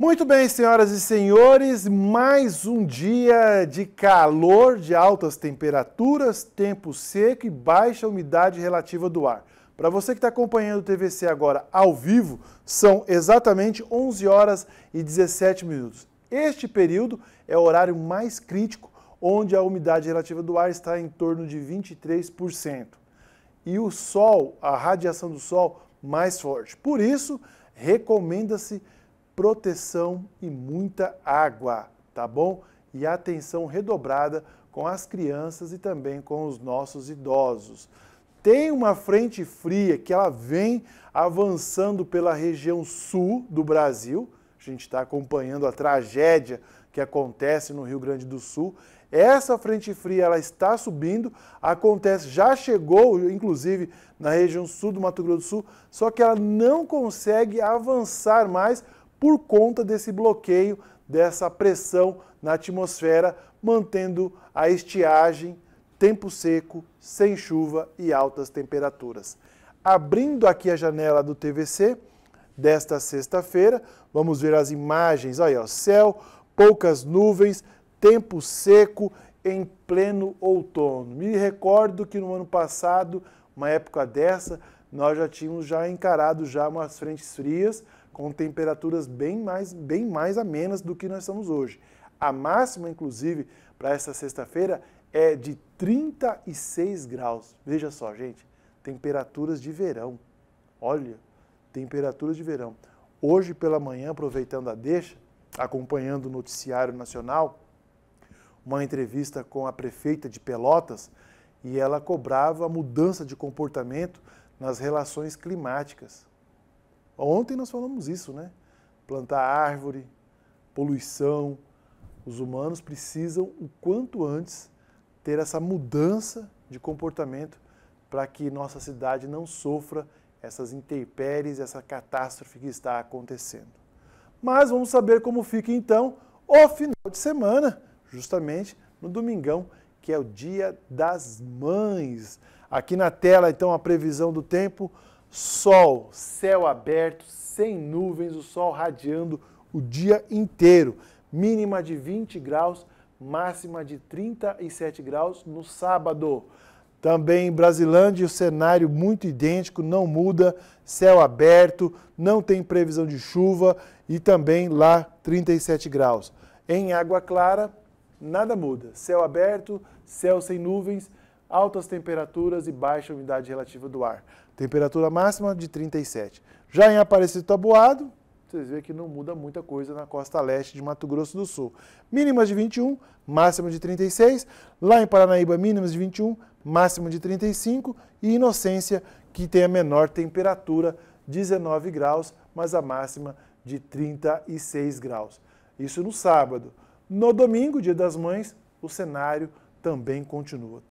Muito bem, senhoras e senhores, mais um dia de calor, de altas temperaturas, tempo seco e baixa umidade relativa do ar. Para você que está acompanhando o TVC agora ao vivo, são exatamente 11 horas e 17 minutos. Este período é o horário mais crítico, onde a umidade relativa do ar está em torno de 23%. E o sol, a radiação do sol, mais forte. Por isso, recomenda-se proteção e muita água, tá bom? E atenção redobrada com as crianças e também com os nossos idosos. Tem uma frente fria que ela vem avançando pela região sul do Brasil. A gente está acompanhando a tragédia que acontece no Rio Grande do Sul. Essa frente fria ela está subindo, acontece, já chegou, inclusive, na região sul do Mato Grosso do Sul, só que ela não consegue avançar mais por conta desse bloqueio, dessa pressão na atmosfera, mantendo a estiagem, tempo seco, sem chuva e altas temperaturas. Abrindo aqui a janela do TVC desta sexta-feira, vamos ver as imagens. Olha, céu, poucas nuvens, tempo seco em pleno outono. Me recordo que no ano passado, uma época dessa, nós já tínhamos já encarado já umas frentes frias com temperaturas bem mais, bem mais amenas do que nós estamos hoje. A máxima, inclusive, para esta sexta-feira é de 36 graus. Veja só, gente, temperaturas de verão. Olha, temperaturas de verão. Hoje pela manhã, aproveitando a deixa, acompanhando o noticiário nacional, uma entrevista com a prefeita de Pelotas e ela cobrava a mudança de comportamento nas relações climáticas. Ontem nós falamos isso, né? Plantar árvore, poluição. Os humanos precisam, o quanto antes, ter essa mudança de comportamento para que nossa cidade não sofra essas intempéries, essa catástrofe que está acontecendo. Mas vamos saber como fica então o final de semana, justamente no domingão, que é o Dia das Mães. Aqui na tela, então, a previsão do tempo: sol, céu aberto, sem nuvens, o sol radiando o dia inteiro. Mínima de 20 graus, máxima de 37 graus no sábado. Também em Brasilândia, o cenário muito idêntico, não muda, céu aberto, não tem previsão de chuva e também lá 37 graus. Em Água Clara, nada muda, céu aberto, céu sem nuvens, altas temperaturas e baixa umidade relativa do ar. Temperatura máxima de 37. Já em Aparecido Taboado, vocês veem que não muda muita coisa na costa leste de Mato Grosso do Sul. Mínimas de 21, máxima de 36. Lá em Paranaíba, mínimas de 21, máxima de 35. E Inocência, que tem a menor temperatura, 19 graus, mas a máxima de 36 graus. Isso no sábado. No domingo, dia das mães, o cenário também continua.